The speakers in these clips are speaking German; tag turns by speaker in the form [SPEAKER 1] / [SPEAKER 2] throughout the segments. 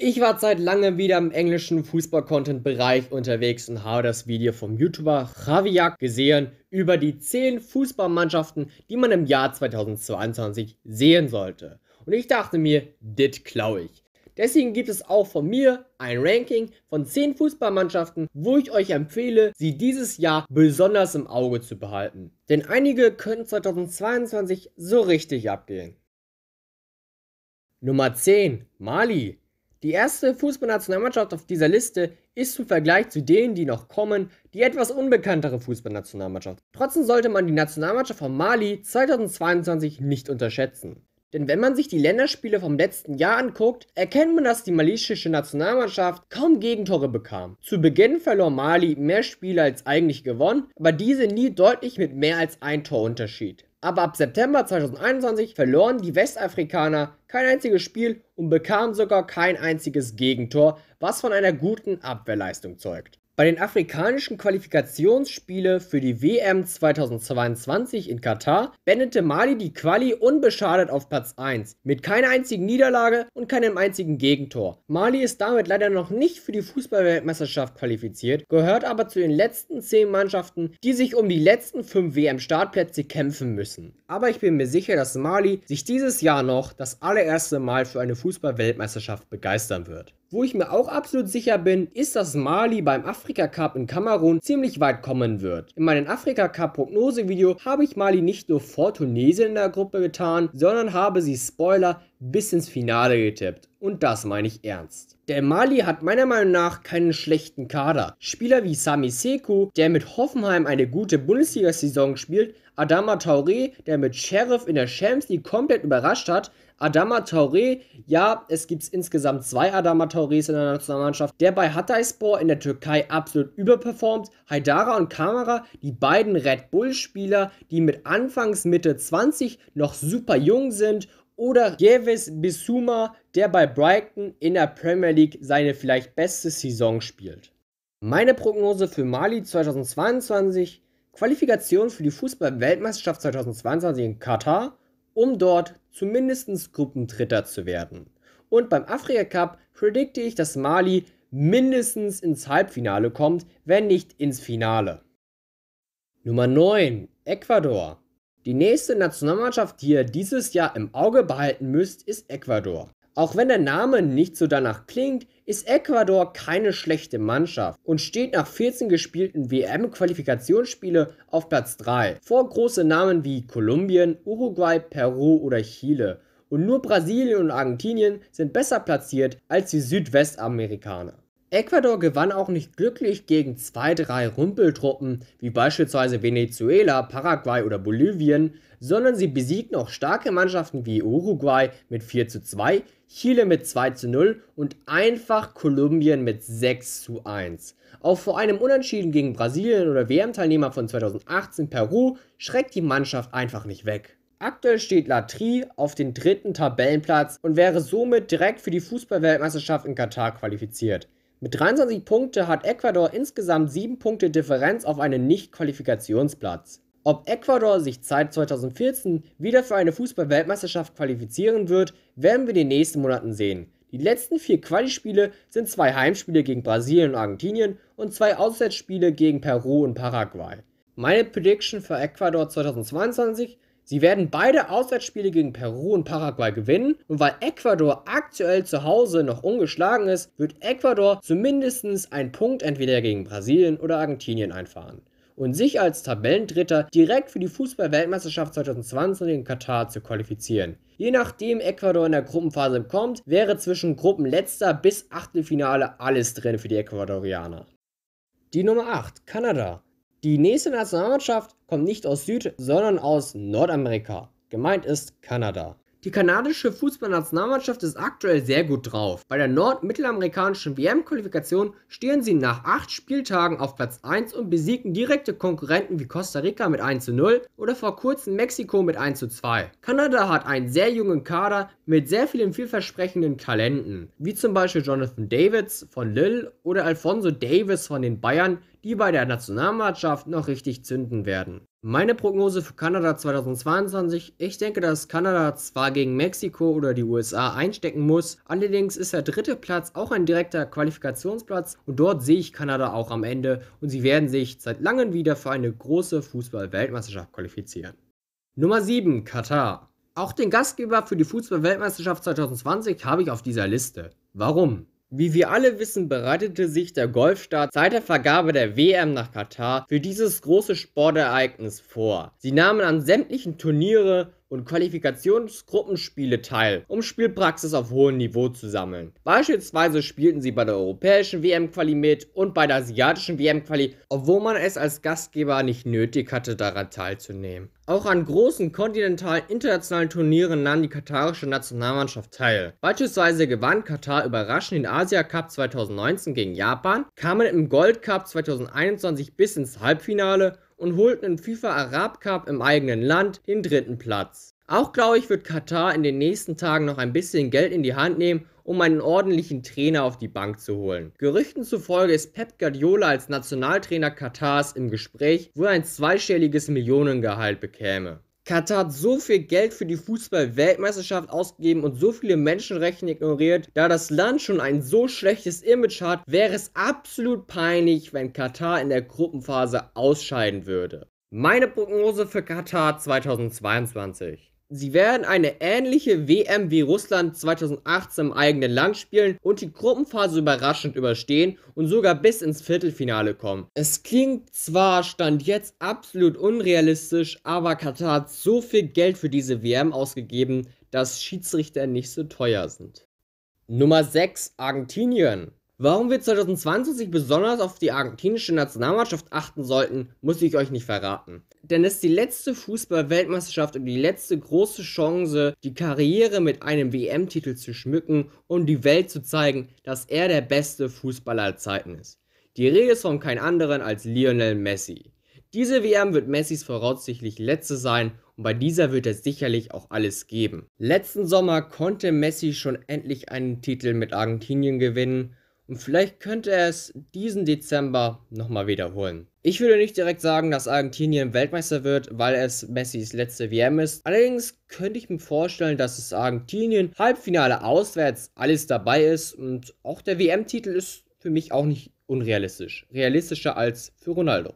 [SPEAKER 1] Ich war seit langem wieder im englischen Fußball-Content-Bereich unterwegs und habe das Video vom YouTuber Javiak gesehen über die 10 Fußballmannschaften, die man im Jahr 2022 sehen sollte. Und ich dachte mir, dit klaue ich. Deswegen gibt es auch von mir ein Ranking von 10 Fußballmannschaften, wo ich euch empfehle, sie dieses Jahr besonders im Auge zu behalten. Denn einige könnten 2022 so richtig abgehen. Nummer 10 Mali die erste Fußballnationalmannschaft auf dieser Liste ist zum Vergleich zu denen, die noch kommen, die etwas unbekanntere Fußballnationalmannschaft. Trotzdem sollte man die Nationalmannschaft von Mali 2022 nicht unterschätzen. Denn wenn man sich die Länderspiele vom letzten Jahr anguckt, erkennt man, dass die malischische Nationalmannschaft kaum Gegentore bekam. Zu Beginn verlor Mali mehr Spiele als eigentlich gewonnen, aber diese nie deutlich mit mehr als ein Torunterschied. Aber ab September 2021 verloren die Westafrikaner kein einziges Spiel und bekam sogar kein einziges Gegentor, was von einer guten Abwehrleistung zeugt. Bei den afrikanischen Qualifikationsspiele für die WM 2022 in Katar beendete Mali die Quali unbeschadet auf Platz 1, mit keiner einzigen Niederlage und keinem einzigen Gegentor. Mali ist damit leider noch nicht für die Fußballweltmeisterschaft qualifiziert, gehört aber zu den letzten 10 Mannschaften, die sich um die letzten 5 WM-Startplätze kämpfen müssen. Aber ich bin mir sicher, dass Mali sich dieses Jahr noch das allererste Mal für eine Fußballweltmeisterschaft begeistern wird. Wo ich mir auch absolut sicher bin, ist, dass Mali beim Afrika Cup in Kamerun ziemlich weit kommen wird. In meinem Afrika Cup Prognose Video habe ich Mali nicht nur vor Tunesien in der Gruppe getan, sondern habe sie Spoiler bis ins Finale getippt. Und das meine ich ernst. Der Mali hat meiner Meinung nach keinen schlechten Kader. Spieler wie Sami Sekou, der mit Hoffenheim eine gute Bundesliga-Saison spielt, Adama Taure, der mit Sheriff in der Champions League komplett überrascht hat, Adama Traoré, ja, es gibt insgesamt zwei Adama Traorés in der Nationalmannschaft, der bei Hatayspor in der Türkei absolut überperformt. Haidara und Kamara, die beiden Red Bull-Spieler, die mit Anfangs Mitte 20 noch super jung sind oder Jeves Bissouma, der bei Brighton in der Premier League seine vielleicht beste Saison spielt. Meine Prognose für Mali 2022, Qualifikation für die Fußball-Weltmeisterschaft 2022 in Katar um dort zumindest Gruppendritter zu werden. Und beim Afrika Cup predikte ich, dass Mali mindestens ins Halbfinale kommt, wenn nicht ins Finale. Nummer 9. Ecuador. Die nächste Nationalmannschaft, die ihr dieses Jahr im Auge behalten müsst, ist Ecuador. Auch wenn der Name nicht so danach klingt, ist Ecuador keine schlechte Mannschaft und steht nach 14 gespielten WM-Qualifikationsspiele auf Platz 3 vor große Namen wie Kolumbien, Uruguay, Peru oder Chile. Und nur Brasilien und Argentinien sind besser platziert als die Südwestamerikaner. Ecuador gewann auch nicht glücklich gegen zwei, drei Rumpeltruppen wie beispielsweise Venezuela, Paraguay oder Bolivien, sondern sie besiegten auch starke Mannschaften wie Uruguay mit 4 zu 2, Chile mit 2 zu 0 und einfach Kolumbien mit 6 zu 1. Auch vor einem Unentschieden gegen Brasilien oder WM-Teilnehmer von 2018 Peru schreckt die Mannschaft einfach nicht weg. Aktuell steht Latri auf dem dritten Tabellenplatz und wäre somit direkt für die Fußballweltmeisterschaft in Katar qualifiziert. Mit 23 Punkten hat Ecuador insgesamt 7 Punkte Differenz auf einen Nicht-Qualifikationsplatz. Ob Ecuador sich seit 2014 wieder für eine Fußball-Weltmeisterschaft qualifizieren wird, werden wir in den nächsten Monaten sehen. Die letzten vier Qualispiele sind zwei Heimspiele gegen Brasilien und Argentinien und zwei Auswärtsspiele gegen Peru und Paraguay. Meine Prediction für Ecuador 2022 Sie werden beide Auswärtsspiele gegen Peru und Paraguay gewinnen und weil Ecuador aktuell zu Hause noch ungeschlagen ist, wird Ecuador zumindest einen Punkt entweder gegen Brasilien oder Argentinien einfahren und sich als Tabellendritter direkt für die Fußball-Weltmeisterschaft 2020 in Katar zu qualifizieren. Je nachdem Ecuador in der Gruppenphase kommt, wäre zwischen Gruppenletzter bis Achtelfinale alles drin für die Ecuadorianer. Die Nummer 8, Kanada. Die nächste Nationalmannschaft kommt nicht aus Süd, sondern aus Nordamerika. Gemeint ist Kanada. Die kanadische Fußballnationalmannschaft ist aktuell sehr gut drauf. Bei der nordmittelamerikanischen WM-Qualifikation stehen sie nach 8 Spieltagen auf Platz 1 und besiegen direkte Konkurrenten wie Costa Rica mit 1 zu 0 oder vor kurzem Mexiko mit 1 zu 2. Kanada hat einen sehr jungen Kader mit sehr vielen vielversprechenden Talenten, wie zum Beispiel Jonathan Davids von Lille oder Alfonso Davis von den Bayern, die bei der Nationalmannschaft noch richtig zünden werden. Meine Prognose für Kanada 2022, ich denke, dass Kanada zwar gegen Mexiko oder die USA einstecken muss, allerdings ist der dritte Platz auch ein direkter Qualifikationsplatz und dort sehe ich Kanada auch am Ende und sie werden sich seit langem wieder für eine große Fußball-Weltmeisterschaft qualifizieren. Nummer 7, Katar. Auch den Gastgeber für die Fußball-Weltmeisterschaft 2020 habe ich auf dieser Liste. Warum? Wie wir alle wissen, bereitete sich der Golfstaat seit der Vergabe der WM nach Katar für dieses große Sportereignis vor. Sie nahmen an sämtlichen Turniere und Qualifikationsgruppenspiele teil, um Spielpraxis auf hohem Niveau zu sammeln. Beispielsweise spielten sie bei der europäischen WM-Quali mit und bei der asiatischen WM-Quali, obwohl man es als Gastgeber nicht nötig hatte, daran teilzunehmen. Auch an großen kontinentalen internationalen Turnieren nahm die katarische Nationalmannschaft teil. Beispielsweise gewann Katar überraschend den Asia Cup 2019 gegen Japan, kamen im Gold Cup 2021 bis ins Halbfinale und holten im FIFA Arab Cup im eigenen Land den dritten Platz. Auch glaube ich, wird Katar in den nächsten Tagen noch ein bisschen Geld in die Hand nehmen, um einen ordentlichen Trainer auf die Bank zu holen. Gerüchten zufolge ist Pep Guardiola als Nationaltrainer Katars im Gespräch, wo er ein zweistelliges Millionengehalt bekäme. Katar hat so viel Geld für die Fußball-Weltmeisterschaft ausgegeben und so viele Menschenrechte ignoriert. Da das Land schon ein so schlechtes Image hat, wäre es absolut peinlich, wenn Katar in der Gruppenphase ausscheiden würde. Meine Prognose für Katar 2022. Sie werden eine ähnliche WM wie Russland 2018 im eigenen Land spielen und die Gruppenphase überraschend überstehen und sogar bis ins Viertelfinale kommen. Es klingt zwar stand jetzt absolut unrealistisch, aber Katar hat so viel Geld für diese WM ausgegeben, dass Schiedsrichter nicht so teuer sind. Nummer 6 Argentinien. Warum wir 2020 besonders auf die argentinische Nationalmannschaft achten sollten, muss ich euch nicht verraten. Denn es ist die letzte Fußball-Weltmeisterschaft und die letzte große Chance, die Karriere mit einem WM-Titel zu schmücken und um die Welt zu zeigen, dass er der beste Fußballer aller Zeiten ist. Die Rede ist von kein anderen als Lionel Messi. Diese WM wird Messis voraussichtlich letzte sein und bei dieser wird er sicherlich auch alles geben. Letzten Sommer konnte Messi schon endlich einen Titel mit Argentinien gewinnen und vielleicht könnte er es diesen Dezember nochmal wiederholen. Ich würde nicht direkt sagen, dass Argentinien Weltmeister wird, weil es Messis letzte WM ist. Allerdings könnte ich mir vorstellen, dass es Argentinien Halbfinale auswärts alles dabei ist und auch der WM-Titel ist für mich auch nicht unrealistisch. Realistischer als für Ronaldo.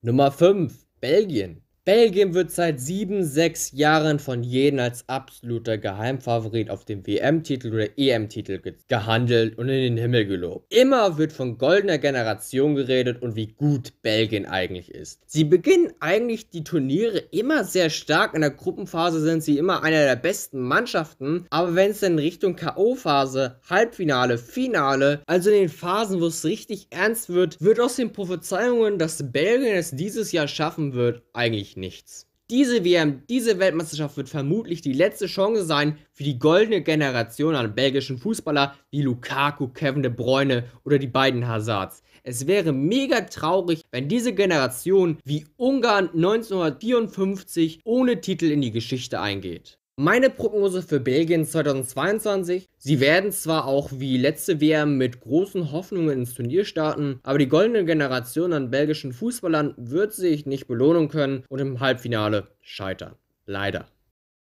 [SPEAKER 1] Nummer 5. Belgien. Belgien wird seit sieben, sechs Jahren von jedem als absoluter Geheimfavorit auf dem WM-Titel oder EM-Titel gehandelt und in den Himmel gelobt. Immer wird von goldener Generation geredet und wie gut Belgien eigentlich ist. Sie beginnen eigentlich die Turniere immer sehr stark. In der Gruppenphase sind sie immer einer der besten Mannschaften. Aber wenn es dann Richtung K.O.-Phase, Halbfinale, Finale, also in den Phasen, wo es richtig ernst wird, wird aus den Prophezeiungen, dass Belgien es dieses Jahr schaffen wird, eigentlich wirklich nichts. Diese WM, diese Weltmeisterschaft wird vermutlich die letzte Chance sein für die goldene Generation an belgischen Fußballer wie Lukaku, Kevin de Bruyne oder die beiden Hazards. Es wäre mega traurig, wenn diese Generation wie Ungarn 1954 ohne Titel in die Geschichte eingeht. Meine Prognose für Belgien 2022, sie werden zwar auch wie letzte WM mit großen Hoffnungen ins Turnier starten, aber die goldene Generation an belgischen Fußballern wird sich nicht belohnen können und im Halbfinale scheitern. Leider.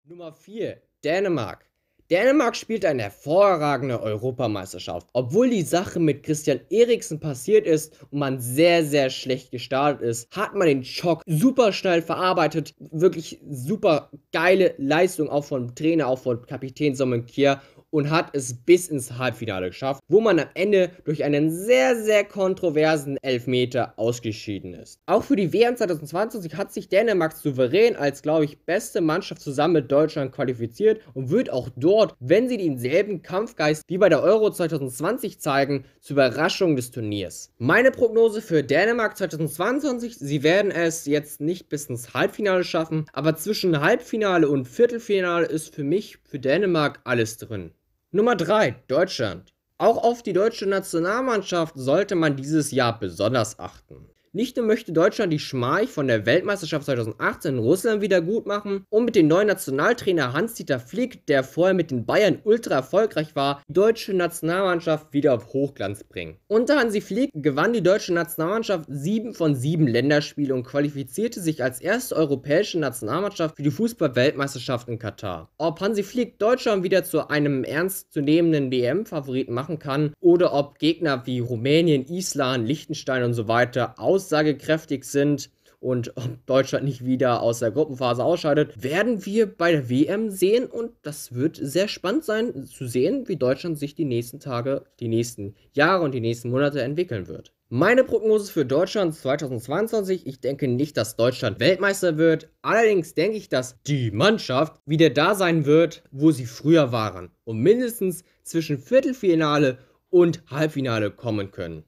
[SPEAKER 1] Nummer 4, Dänemark. Dänemark spielt eine hervorragende Europameisterschaft, obwohl die Sache mit Christian Eriksen passiert ist und man sehr, sehr schlecht gestartet ist, hat man den Schock super schnell verarbeitet, wirklich super geile Leistung auch von Trainer, auch von Kapitän Sommerkier und hat es bis ins Halbfinale geschafft, wo man am Ende durch einen sehr, sehr kontroversen Elfmeter ausgeschieden ist. Auch für die WM 2022 hat sich Dänemark souverän als, glaube ich, beste Mannschaft zusammen mit Deutschland qualifiziert und wird auch dort, wenn sie denselben Kampfgeist wie bei der Euro 2020 zeigen, zur Überraschung des Turniers. Meine Prognose für Dänemark 2022, sie werden es jetzt nicht bis ins Halbfinale schaffen, aber zwischen Halbfinale und Viertelfinale ist für mich für Dänemark alles drin. Nummer 3. Deutschland. Auch auf die deutsche Nationalmannschaft sollte man dieses Jahr besonders achten. Nicht nur möchte Deutschland die Schmach von der Weltmeisterschaft 2018 in Russland wiedergutmachen und mit dem neuen Nationaltrainer Hans-Dieter Flick, der vorher mit den Bayern ultra erfolgreich war, die deutsche Nationalmannschaft wieder auf Hochglanz bringen. Unter Hansi Flick gewann die deutsche Nationalmannschaft sieben von sieben Länderspielen und qualifizierte sich als erste europäische Nationalmannschaft für die Fußball-Weltmeisterschaft in Katar. Ob Hansi Flick Deutschland wieder zu einem ernstzunehmenden WM-Favoriten machen kann oder ob Gegner wie Rumänien, Island, Liechtenstein und so weiter aus aussagekräftig sind und ob Deutschland nicht wieder aus der Gruppenphase ausscheidet, werden wir bei der WM sehen und das wird sehr spannend sein zu sehen, wie Deutschland sich die nächsten Tage, die nächsten Jahre und die nächsten Monate entwickeln wird. Meine Prognose für Deutschland 2022, ich denke nicht, dass Deutschland Weltmeister wird, allerdings denke ich, dass die Mannschaft wieder da sein wird, wo sie früher waren und mindestens zwischen Viertelfinale und Halbfinale kommen können.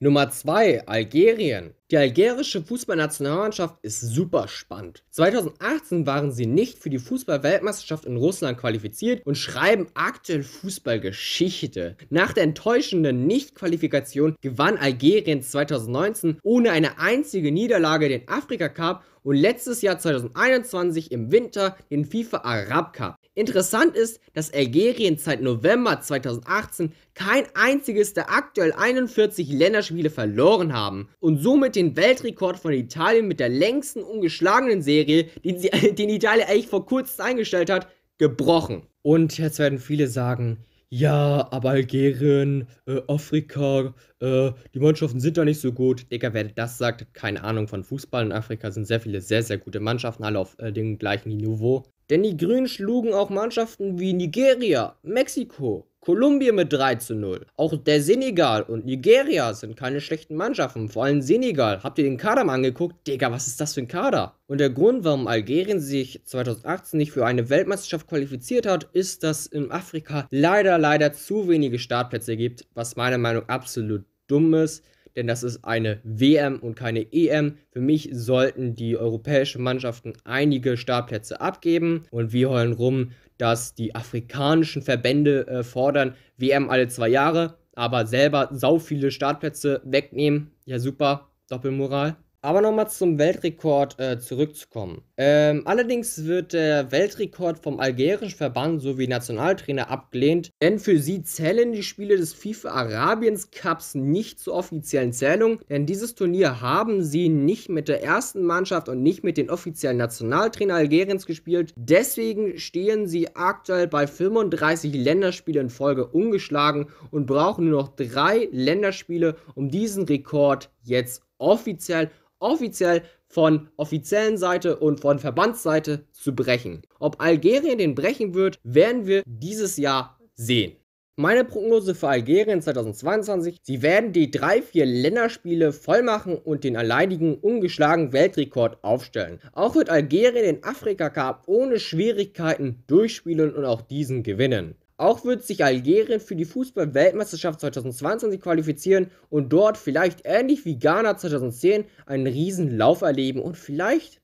[SPEAKER 1] Nummer 2 Algerien die algerische Fußballnationalmannschaft ist super spannend. 2018 waren sie nicht für die Fußballweltmeisterschaft in Russland qualifiziert und schreiben aktuell Fußballgeschichte. Nach der enttäuschenden Nichtqualifikation gewann Algerien 2019 ohne eine einzige Niederlage den Afrika Cup und letztes Jahr 2021 im Winter den FIFA Arab Cup. Interessant ist, dass Algerien seit November 2018 kein einziges der aktuell 41 Länderspiele verloren haben und somit den den Weltrekord von Italien mit der längsten ungeschlagenen Serie, den, sie, den Italien eigentlich vor kurzem eingestellt hat, gebrochen. Und jetzt werden viele sagen, ja, aber Algerien, äh, Afrika, äh, die Mannschaften sind da nicht so gut. Digga, wer das sagt, keine Ahnung von Fußball. In Afrika sind sehr viele sehr, sehr gute Mannschaften, alle auf äh, dem gleichen Niveau. Denn die Grünen schlugen auch Mannschaften wie Nigeria, Mexiko, Kolumbien mit 3 zu 0. Auch der Senegal und Nigeria sind keine schlechten Mannschaften. Vor allem Senegal. Habt ihr den Kader mal angeguckt? Digga, was ist das für ein Kader? Und der Grund, warum Algerien sich 2018 nicht für eine Weltmeisterschaft qualifiziert hat, ist, dass in Afrika leider, leider zu wenige Startplätze gibt, was meiner Meinung nach absolut dumm ist denn das ist eine WM und keine EM. Für mich sollten die europäischen Mannschaften einige Startplätze abgeben und wir heulen rum, dass die afrikanischen Verbände äh, fordern WM alle zwei Jahre, aber selber sau viele Startplätze wegnehmen. Ja, super, Doppelmoral. Aber nochmal zum Weltrekord äh, zurückzukommen. Ähm, allerdings wird der Weltrekord vom algerischen Verband sowie Nationaltrainer abgelehnt, denn für sie zählen die Spiele des FIFA Arabiens Cups nicht zur offiziellen Zählung, denn dieses Turnier haben sie nicht mit der ersten Mannschaft und nicht mit den offiziellen Nationaltrainer Algeriens gespielt. Deswegen stehen sie aktuell bei 35 Länderspielen in Folge ungeschlagen und brauchen nur noch drei Länderspiele, um diesen Rekord jetzt offiziell offiziell von offiziellen Seite und von Verbandsseite zu brechen. Ob Algerien den brechen wird, werden wir dieses Jahr sehen. Meine Prognose für Algerien 2022, sie werden die drei, vier Länderspiele vollmachen und den alleinigen ungeschlagenen Weltrekord aufstellen. Auch wird Algerien den Afrika Cup ohne Schwierigkeiten durchspielen und auch diesen gewinnen. Auch wird sich Algerien für die Fußball-Weltmeisterschaft 2022 qualifizieren und dort vielleicht ähnlich wie Ghana 2010 einen riesen Lauf erleben und vielleicht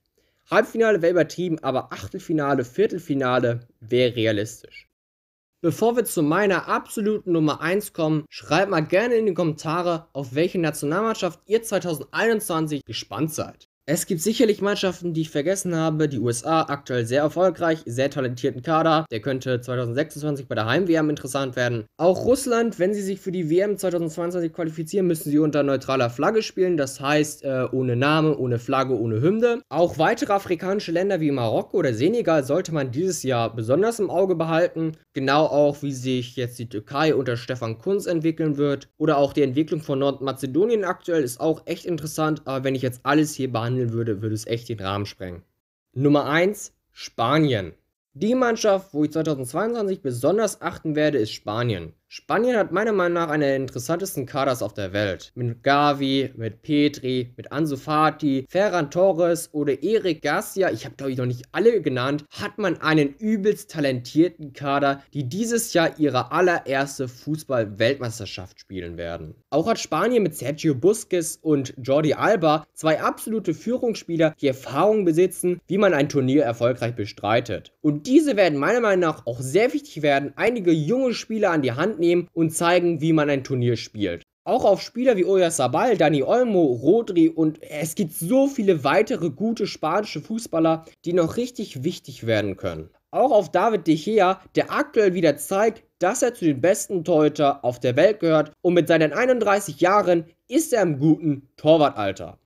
[SPEAKER 1] Halbfinale wäre übertrieben, aber Achtelfinale, Viertelfinale wäre realistisch. Bevor wir zu meiner absoluten Nummer 1 kommen, schreibt mal gerne in die Kommentare, auf welche Nationalmannschaft ihr 2021 gespannt seid. Es gibt sicherlich Mannschaften, die ich vergessen habe. Die USA aktuell sehr erfolgreich, sehr talentierten Kader. Der könnte 2026 bei der Heim-WM interessant werden. Auch Russland, wenn sie sich für die WM 2022 qualifizieren, müssen sie unter neutraler Flagge spielen. Das heißt, äh, ohne Name, ohne Flagge, ohne Hymne. Auch weitere afrikanische Länder wie Marokko oder Senegal sollte man dieses Jahr besonders im Auge behalten. Genau auch, wie sich jetzt die Türkei unter Stefan Kunz entwickeln wird. Oder auch die Entwicklung von Nordmazedonien aktuell ist auch echt interessant. Aber wenn ich jetzt alles hier behandle, behandeln würde, würde es echt den Rahmen sprengen. Nummer 1, Spanien. Die Mannschaft, wo ich 2022 besonders achten werde, ist Spanien. Spanien hat meiner Meinung nach eine der interessantesten Kaders auf der Welt. Mit Gavi, mit Petri, mit Ansu Fati, Ferran Torres oder Eric Garcia, ich habe glaube ich noch nicht alle genannt, hat man einen übelst talentierten Kader, die dieses Jahr ihre allererste Fußball-Weltmeisterschaft spielen werden. Auch hat Spanien mit Sergio Busquets und Jordi Alba zwei absolute Führungsspieler, die Erfahrung besitzen, wie man ein Turnier erfolgreich bestreitet. Und diese werden meiner Meinung nach auch sehr wichtig werden, einige junge Spieler an die Hand nehmen und zeigen, wie man ein Turnier spielt. Auch auf Spieler wie Oya Sabal, Dani Olmo, Rodri und es gibt so viele weitere gute spanische Fußballer, die noch richtig wichtig werden können. Auch auf David De Gea, der aktuell wieder zeigt, dass er zu den besten Torhüter auf der Welt gehört und mit seinen 31 Jahren ist er im guten Torwartalter.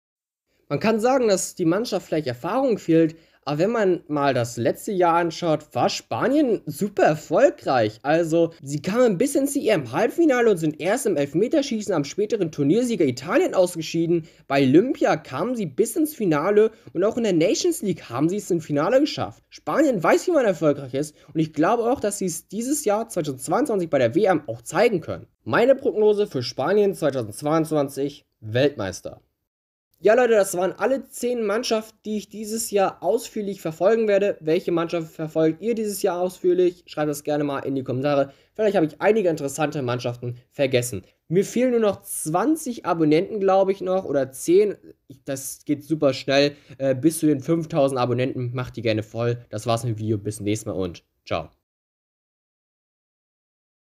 [SPEAKER 1] Man kann sagen, dass die Mannschaft vielleicht Erfahrung fehlt, aber wenn man mal das letzte Jahr anschaut, war Spanien super erfolgreich. Also, sie kamen bis ins EM-Halbfinale und sind erst im Elfmeterschießen am späteren Turniersieger Italien ausgeschieden. Bei Olympia kamen sie bis ins Finale und auch in der Nations League haben sie es im Finale geschafft. Spanien weiß, wie man erfolgreich ist und ich glaube auch, dass sie es dieses Jahr 2022 bei der WM auch zeigen können. Meine Prognose für Spanien 2022 Weltmeister. Ja, Leute, das waren alle 10 Mannschaften, die ich dieses Jahr ausführlich verfolgen werde. Welche Mannschaft verfolgt ihr dieses Jahr ausführlich? Schreibt das gerne mal in die Kommentare. Vielleicht habe ich einige interessante Mannschaften vergessen. Mir fehlen nur noch 20 Abonnenten, glaube ich, noch oder 10. Das geht super schnell. Äh, bis zu den 5000 Abonnenten. Macht die gerne voll. Das war's mit dem Video. Bis zum nächsten Mal und ciao.